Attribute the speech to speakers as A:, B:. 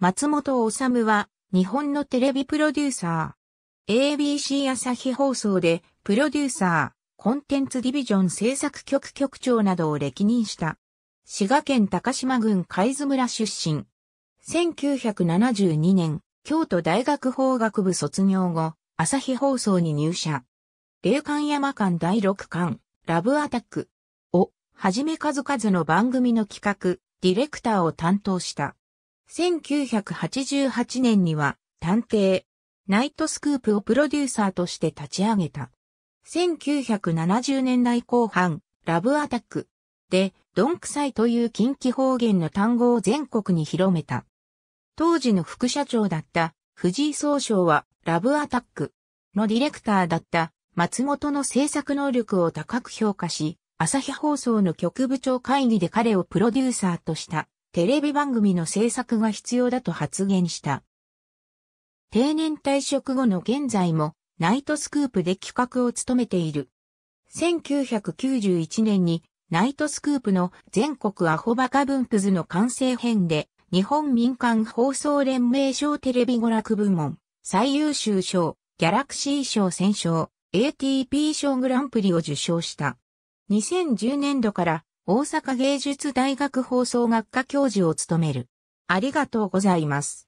A: 松本治は、日本のテレビプロデューサー。ABC 朝日放送で、プロデューサー、コンテンツディビジョン制作局局長などを歴任した。滋賀県高島郡海津村出身。1972年、京都大学法学部卒業後、朝日放送に入社。霊感山間第6巻、ラブアタックを、はじめ数々の番組の企画、ディレクターを担当した。1988年には探偵、ナイトスクープをプロデューサーとして立ち上げた。1970年代後半、ラブアタックで、ドンクサイという近畿方言の単語を全国に広めた。当時の副社長だった藤井総将はラブアタックのディレクターだった松本の制作能力を高く評価し、朝日放送の局部長会議で彼をプロデューサーとした。テレビ番組の制作が必要だと発言した。定年退職後の現在も、ナイトスクープで企画を務めている。1991年に、ナイトスクープの全国アホバカ分布図の完成編で、日本民間放送連盟賞テレビ娯楽部門、最優秀賞、ギャラクシー賞選賞、ATP 賞グランプリを受賞した。2010年度から大阪芸術大学放送学科教授を務める。ありがとうございます。